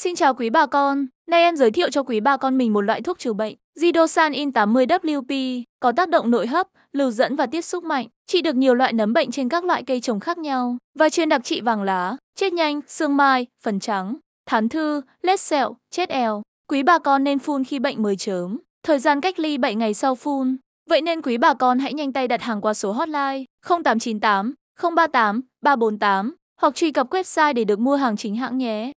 Xin chào quý bà con, nay em giới thiệu cho quý bà con mình một loại thuốc trừ bệnh, Zidosan In 80WP, có tác động nội hấp, lưu dẫn và tiết xúc mạnh, trị được nhiều loại nấm bệnh trên các loại cây trồng khác nhau, và chuyên đặc trị vàng lá, chết nhanh, xương mai, phần trắng, thán thư, lết sẹo, chết eo. Quý bà con nên phun khi bệnh mới chớm, thời gian cách ly 7 ngày sau phun. Vậy nên quý bà con hãy nhanh tay đặt hàng qua số hotline 0898 038 348 hoặc truy cập website để được mua hàng chính hãng nhé.